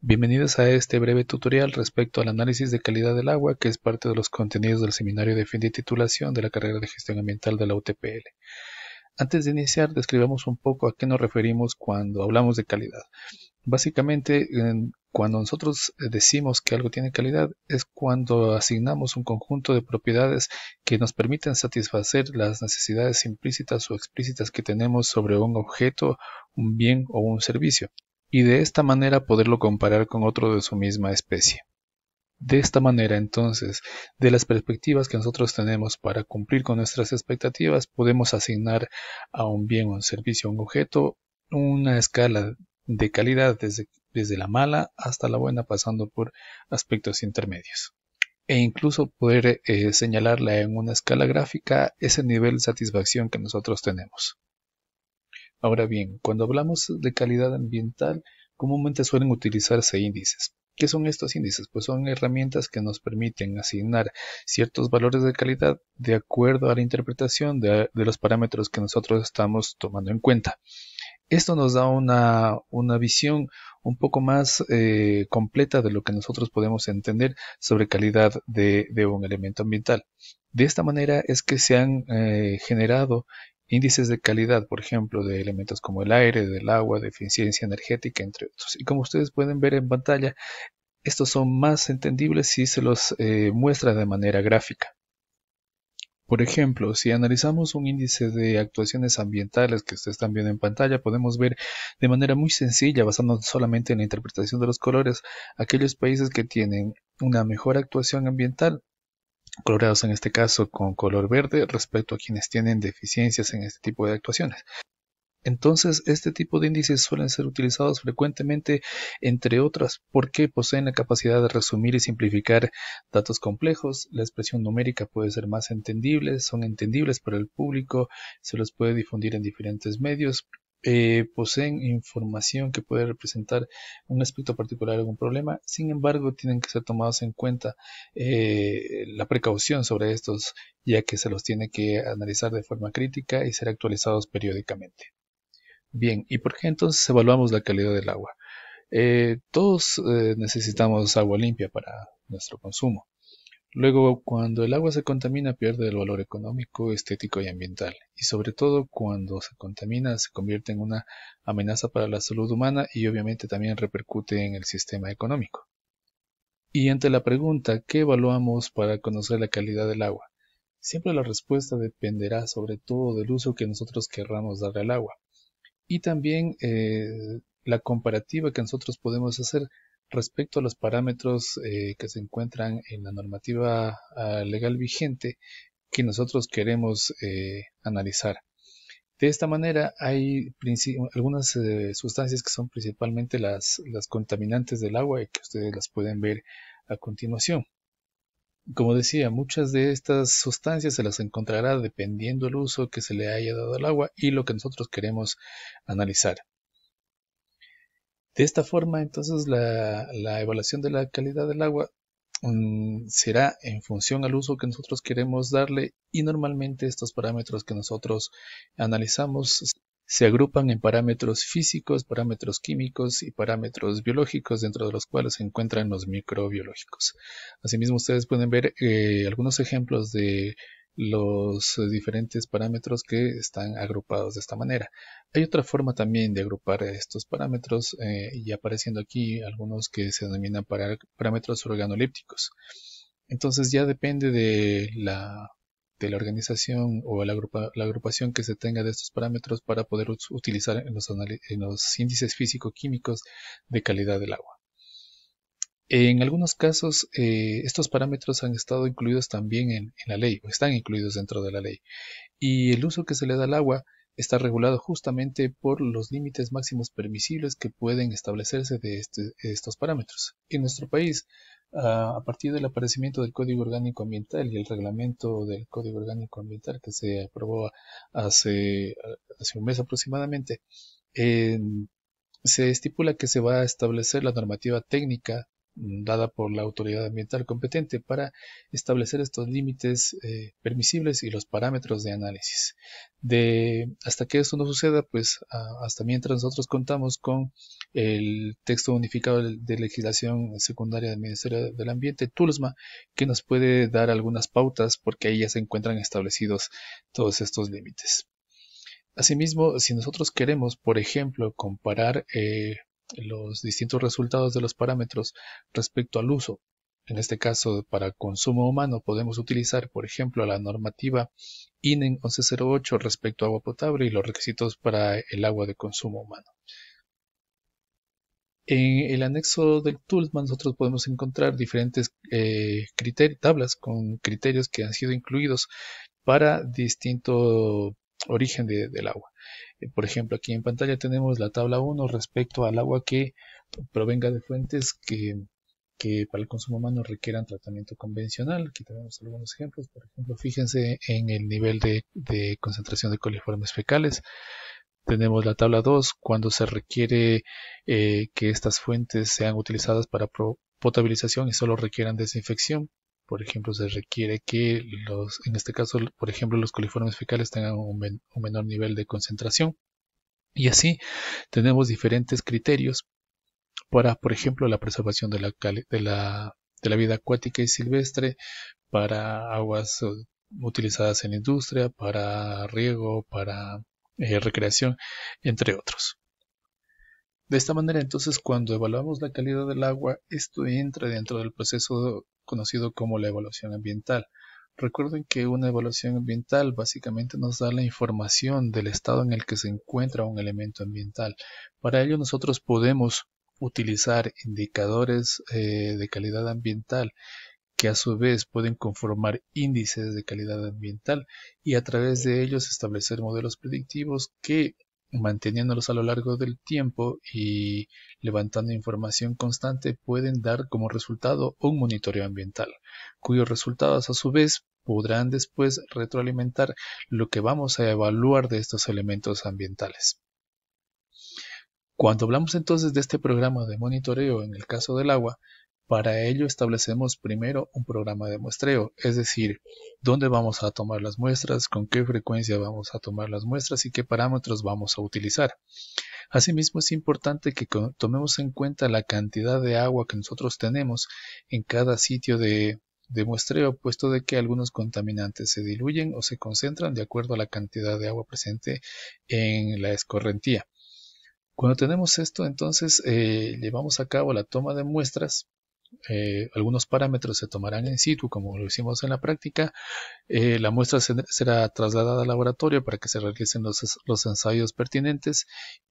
Bienvenidos a este breve tutorial respecto al análisis de calidad del agua, que es parte de los contenidos del seminario de fin de titulación de la carrera de gestión ambiental de la UTPL. Antes de iniciar, describamos un poco a qué nos referimos cuando hablamos de calidad. Básicamente, cuando nosotros eh, decimos que algo tiene calidad, es cuando asignamos un conjunto de propiedades que nos permiten satisfacer las necesidades implícitas o explícitas que tenemos sobre un objeto, un bien o un servicio y de esta manera poderlo comparar con otro de su misma especie. De esta manera, entonces, de las perspectivas que nosotros tenemos para cumplir con nuestras expectativas, podemos asignar a un bien, un servicio, un objeto, una escala de calidad desde, la mala hasta la buena, pasando por aspectos intermedios. E incluso poder eh, señalarla en una escala gráfica ese nivel de satisfacción que nosotros tenemos. Ahora bien, cuando hablamos de calidad ambiental, comúnmente suelen utilizarse índices. ¿Qué son estos índices? Pues son herramientas que nos permiten asignar ciertos valores de calidad de acuerdo a la interpretación de, los parámetros que nosotros estamos tomando en cuenta. Esto nos da una, visión un poco más eh, completa de lo que nosotros podemos entender sobre calidad de, un elemento ambiental. De esta manera es que se han eh, generado índices de calidad, por ejemplo, de elementos como el aire, del agua, de eficiencia energética, entre otros. Y como ustedes pueden ver en pantalla, estos son más entendibles si se los eh, muestra de manera gráfica. Por ejemplo, si analizamos un índice de actuaciones ambientales que ustedes están viendo en pantalla, podemos ver de manera muy sencilla, basándonos solamente en la interpretación de los colores, aquellos países que tienen una mejor actuación ambiental colorados en este caso con color verde respecto a quienes tienen deficiencias en este tipo de actuaciones. Entonces, este tipo de índices suelen ser utilizados frecuentemente, entre otras, porque poseen la capacidad de resumir y simplificar datos complejos, la expresión numérica puede ser más entendible, son entendibles para el público, se los puede difundir en diferentes medios, eh, poseen información que puede representar un aspecto particular o algún problema, sin embargo tienen que ser tomados en cuenta eh, la precaución sobre estos, ya que se los tiene que analizar de forma crítica y ser actualizados periódicamente. Bien, ¿y por qué entonces evaluamos la calidad del agua? Eh, todos necesitamos agua limpia para nuestro consumo. Luego cuando el agua se contamina pierde el valor económico, estético y ambiental, y sobre todo cuando se contamina se convierte en una amenaza para la salud humana y obviamente también repercute en el sistema económico. Y ante la pregunta ¿qué evaluamos para conocer la calidad del agua? Siempre la respuesta dependerá sobre todo del uso que nosotros querramos darle al agua. Y también eh, la comparativa que nosotros podemos hacer Respecto a los parámetros eh, que se encuentran en la normativa ah, legal vigente que nosotros queremos eh, analizar. De esta manera hay algunas eh, sustancias que son principalmente las, las contaminantes del agua y que ustedes las pueden ver a continuación. Como decía, muchas de estas sustancias se las encontrará dependiendo el uso que se le haya dado al agua y lo que nosotros queremos analizar. De esta forma, entonces, la, evaluación de la calidad del agua mm, será en función al uso que nosotros queremos darle y normalmente estos parámetros que nosotros analizamos se agrupan en parámetros físicos, parámetros químicos y parámetros biológicos, dentro de los cuales se encuentran los microbiológicos. Asimismo, ustedes pueden ver eh, algunos ejemplos de los eh, diferentes parámetros que están agrupados de esta manera. Hay otra forma también de agrupar estos parámetros eh, y apareciendo aquí algunos que se denominan parámetros organolípticos. Entonces ya depende de la, de la organización o la, agrupación que se tenga de estos parámetros para poder utilizar en los índices físico-químicos de calidad del agua. En algunos casos, eh, estos parámetros han estado incluidos también en, la ley, o están incluidos dentro de la ley, y el uso que se le da al agua está regulado justamente por los límites máximos permisibles que pueden establecerse de este, estos parámetros. En nuestro país, a partir del aparecimiento del Código Orgánico Ambiental y el reglamento del Código Orgánico Ambiental que se aprobó hace, un mes aproximadamente, se estipula que se va a establecer la normativa técnica dada por la autoridad ambiental competente para establecer estos límites eh, permisibles y los parámetros de análisis. De, hasta que esto no suceda, pues hasta mientras nosotros contamos con el texto unificado de legislación secundaria del Ministerio del Ambiente, TULSMA, que nos puede dar algunas pautas porque ahí ya se encuentran establecidos todos estos límites. Asimismo, si nosotros queremos, por ejemplo, comparar eh, los distintos resultados de los parámetros respecto al uso. En este caso, para consumo humano podemos utilizar, por ejemplo, la normativa INEN 1108 respecto a agua potable y los requisitos para el agua de consumo humano. En el anexo del Toolman nosotros podemos encontrar diferentes eh, tablas con criterios que han sido incluidos para distintos origen del agua. Eh, por ejemplo, aquí en pantalla tenemos la tabla 1 respecto al agua que provenga de fuentes que, para el consumo humano requieran tratamiento convencional. Aquí tenemos algunos ejemplos. Por ejemplo, fíjense en el nivel de, concentración de coliformes fecales. Tenemos la tabla 2 cuando se requiere eh, que estas fuentes sean utilizadas para potabilización y solo requieran desinfección. Por ejemplo, se requiere que los, en este caso, por ejemplo, los coliformes fecales tengan un, menor nivel de concentración. Y así tenemos diferentes criterios para, por ejemplo, la preservación de la, vida acuática y silvestre, para aguas utilizadas en industria, para riego, para eh, recreación, entre otros. De esta manera, entonces, cuando evaluamos la calidad del agua, esto entra dentro del proceso conocido como la evaluación ambiental. Recuerden que una evaluación ambiental básicamente nos da la información del estado en el que se encuentra un elemento ambiental. Para ello nosotros podemos utilizar indicadores eh, de calidad ambiental que a su vez pueden conformar índices de calidad ambiental y a través de ellos establecer modelos predictivos que manteniéndolos a lo largo del tiempo y levantando información constante pueden dar como resultado un monitoreo ambiental, cuyos resultados a su vez podrán después retroalimentar lo que vamos a evaluar de estos elementos ambientales. Cuando hablamos entonces de este programa de monitoreo en el caso del agua, para ello establecemos primero un programa de muestreo, es decir, dónde vamos a tomar las muestras, con qué frecuencia vamos a tomar las muestras y qué parámetros vamos a utilizar. Asimismo, es importante que tomemos en cuenta la cantidad de agua que nosotros tenemos en cada sitio de, muestreo, puesto de que algunos contaminantes se diluyen o se concentran de acuerdo a la cantidad de agua presente en la escorrentía. Cuando tenemos esto, entonces eh, llevamos a cabo la toma de muestras eh, algunos parámetros se tomarán en situ, como lo hicimos en la práctica. Eh, la muestra será trasladada al laboratorio para que se realicen los, ensayos pertinentes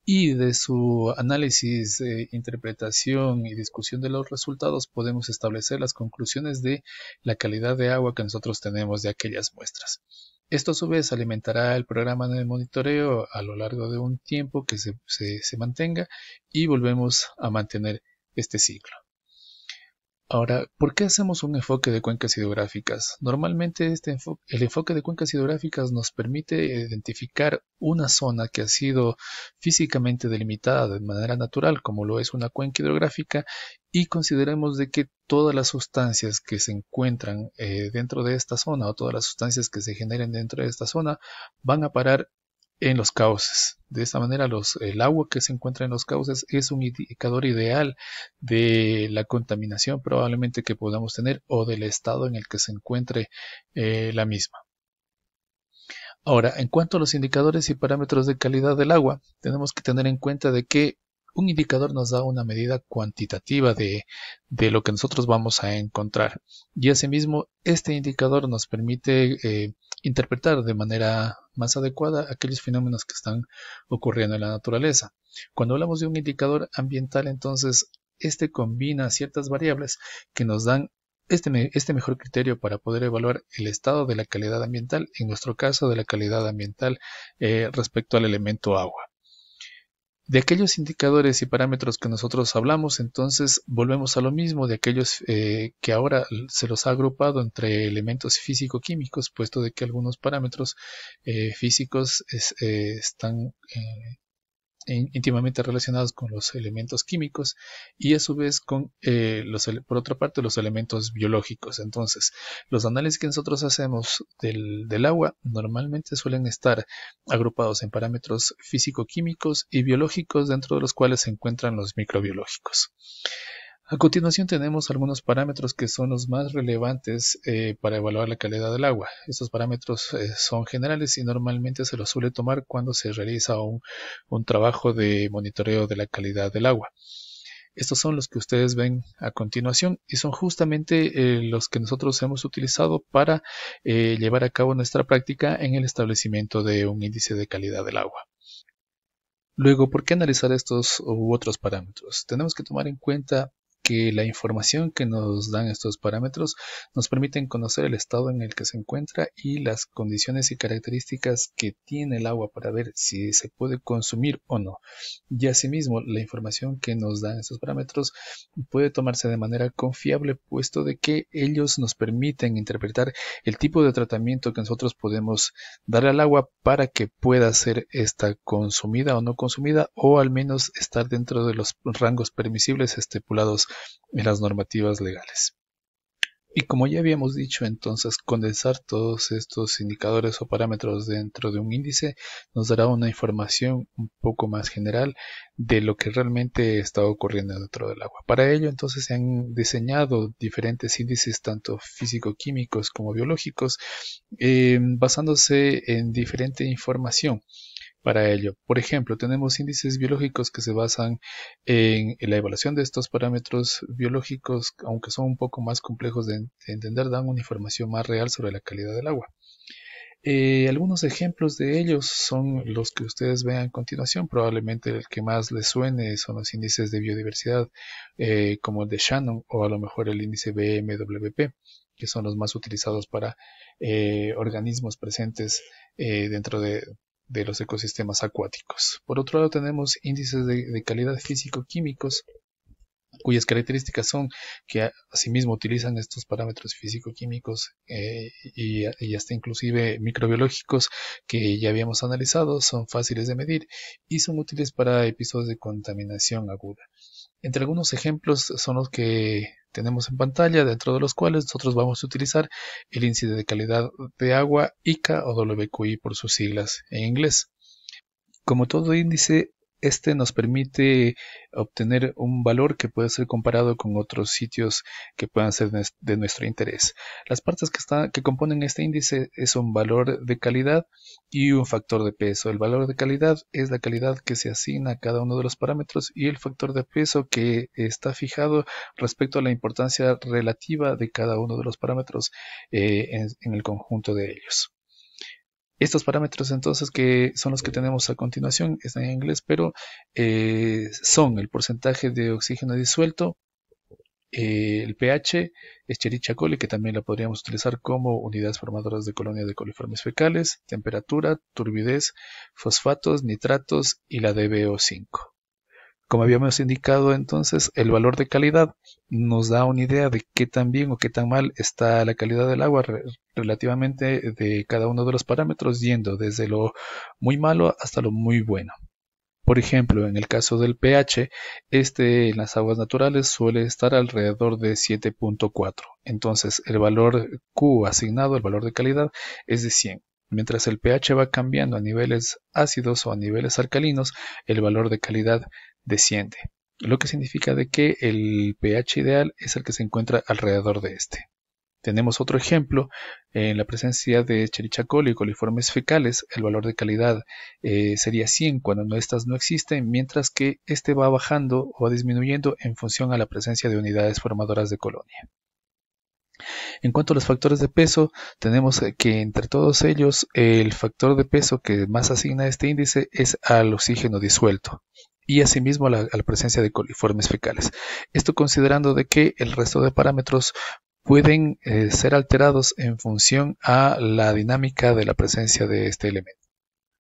y de su análisis, eh, interpretación y discusión de los resultados podemos establecer las conclusiones de la calidad de agua que nosotros tenemos de aquellas muestras. Esto a su vez alimentará el programa de monitoreo a lo largo de un tiempo que se mantenga y volvemos a mantener este ciclo. Ahora, ¿por qué hacemos un enfoque de cuencas hidrográficas? Normalmente este el enfoque de cuencas hidrográficas nos permite identificar una zona que ha sido físicamente delimitada de manera natural, como lo es una cuenca hidrográfica, y consideremos de que todas las sustancias que se encuentran eh, dentro de esta zona o todas las sustancias que se generen dentro de esta zona van a parar en los cauces. De esta manera, el agua que se encuentra en los cauces es un indicador ideal de la contaminación probablemente que podamos tener o del estado en el que se encuentre eh, la misma. Ahora, en cuanto a los indicadores y parámetros de calidad del agua, tenemos que tener en cuenta de que un indicador nos da una medida cuantitativa de, lo que nosotros vamos a encontrar. Y asimismo, este indicador nos permite eh, interpretar de manera más adecuada aquellos fenómenos que están ocurriendo en la naturaleza. Cuando hablamos de un indicador ambiental, entonces, este combina ciertas variables que nos dan este, este, mejor criterio para poder evaluar el estado de la calidad ambiental, en nuestro caso de la calidad ambiental eh, respecto al elemento agua. De aquellos indicadores y parámetros que nosotros hablamos, entonces volvemos a lo mismo de aquellos eh, que ahora se los ha agrupado entre elementos físico-químicos, puesto de que algunos parámetros eh, físicos eh, están íntimamente relacionados con los elementos químicos y a su vez con, eh, los, por otra parte, los elementos biológicos. Entonces, los análisis que nosotros hacemos del, del agua normalmente suelen estar agrupados en parámetros físico-químicos y biológicos dentro de los cuales se encuentran los microbiológicos. A continuación tenemos algunos parámetros que son los más relevantes eh, para evaluar la calidad del agua. Estos parámetros eh, son generales y normalmente se los suele tomar cuando se realiza un, trabajo de monitoreo de la calidad del agua. Estos son los que ustedes ven a continuación y son justamente eh, los que nosotros hemos utilizado para llevar a cabo nuestra práctica en el establecimiento de un índice de calidad del agua. Luego, ¿por qué analizar estos u otros parámetros? Tenemos que tomar en cuenta que la información que nos dan estos parámetros nos permiten conocer el estado en el que se encuentra y las condiciones y características que tiene el agua para ver si se puede consumir o no. Y asimismo, la información que nos dan estos parámetros puede tomarse de manera confiable puesto de que ellos nos permiten interpretar el tipo de tratamiento que nosotros podemos dar al agua para que pueda ser esta consumida o no consumida o al menos estar dentro de los rangos permisibles estipulados en las normativas legales. Y como ya habíamos dicho, entonces condensar todos estos indicadores o parámetros dentro de un índice nos dará una información un poco más general de lo que realmente está ocurriendo dentro del agua. Para ello, entonces se han diseñado diferentes índices, tanto físico-químicos como biológicos, eh, basándose en diferente información para ello. Por ejemplo, tenemos índices biológicos que se basan en la evaluación de estos parámetros biológicos, aunque son un poco más complejos de, entender, dan una información más real sobre la calidad del agua. Eh, algunos ejemplos de ellos son los que ustedes vean a continuación. Probablemente el que más les suene son los índices de biodiversidad, eh, como el de Shannon o a lo mejor el índice BMWP, que son los más utilizados para eh, organismos presentes dentro de, de los ecosistemas acuáticos. Por otro lado, tenemos índices de, calidad físico-químicos cuyas características son que asimismo utilizan estos parámetros físico-químicos eh, y, hasta inclusive microbiológicos que ya habíamos analizado, son fáciles de medir y son útiles para episodios de contaminación aguda. Entre algunos ejemplos son los que tenemos en pantalla, dentro de los cuales nosotros vamos a utilizar el índice de calidad de agua ICA o WQI por sus siglas en inglés. Como todo índice, este nos permite obtener un valor que puede ser comparado con otros sitios que puedan ser de nuestro interés. Las partes que, componen este índice es un valor de calidad y un factor de peso. El valor de calidad es la calidad que se asigna a cada uno de los parámetros y el factor de peso que está fijado respecto a la importancia relativa de cada uno de los parámetros eh, en el conjunto de ellos. Estos parámetros entonces que son los que tenemos a continuación, están en inglés, pero eh, son el porcentaje de oxígeno disuelto, eh, el pH, Escherichia coli, que también la podríamos utilizar como unidades formadoras de colonia de coliformes fecales, temperatura, turbidez, fosfatos, nitratos y la DBO5. Como habíamos indicado entonces, el valor de calidad nos da una idea de qué tan bien o qué tan mal está la calidad del agua relativamente de cada uno de los parámetros, yendo desde lo muy malo hasta lo muy bueno. Por ejemplo, en el caso del pH, este en las aguas naturales suele estar alrededor de 7.4. Entonces, el valor Q asignado, el valor de calidad, es de 100. Mientras el pH va cambiando a niveles ácidos o a niveles alcalinos, el valor de calidad desciende, lo que significa de que el pH ideal es el que se encuentra alrededor de este. Tenemos otro ejemplo, en la presencia de cherichacol y coliformes fecales, el valor de calidad eh, sería 100 cuando estas no existen, mientras que este va bajando o va disminuyendo en función a la presencia de unidades formadoras de colonia. En cuanto a los factores de peso, tenemos que entre todos ellos el factor de peso que más asigna este índice es al oxígeno disuelto y asimismo a la, presencia de coliformes fecales. Esto considerando de que el resto de parámetros pueden eh, ser alterados en función a la dinámica de la presencia de este elemento.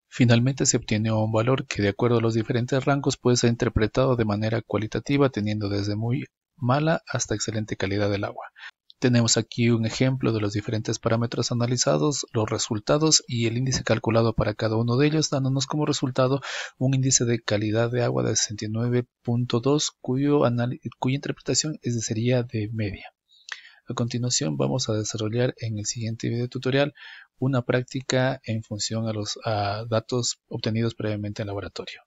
Finalmente se obtiene un valor que de acuerdo a los diferentes rangos puede ser interpretado de manera cualitativa teniendo desde muy mala hasta excelente calidad del agua. Tenemos aquí un ejemplo de los diferentes parámetros analizados, los resultados y el índice calculado para cada uno de ellos, dándonos como resultado un índice de calidad de agua de 69.2, cuyo cuya interpretación es de, sería de media. A continuación vamos a desarrollar en el siguiente video tutorial una práctica en función a los datos obtenidos previamente en laboratorio.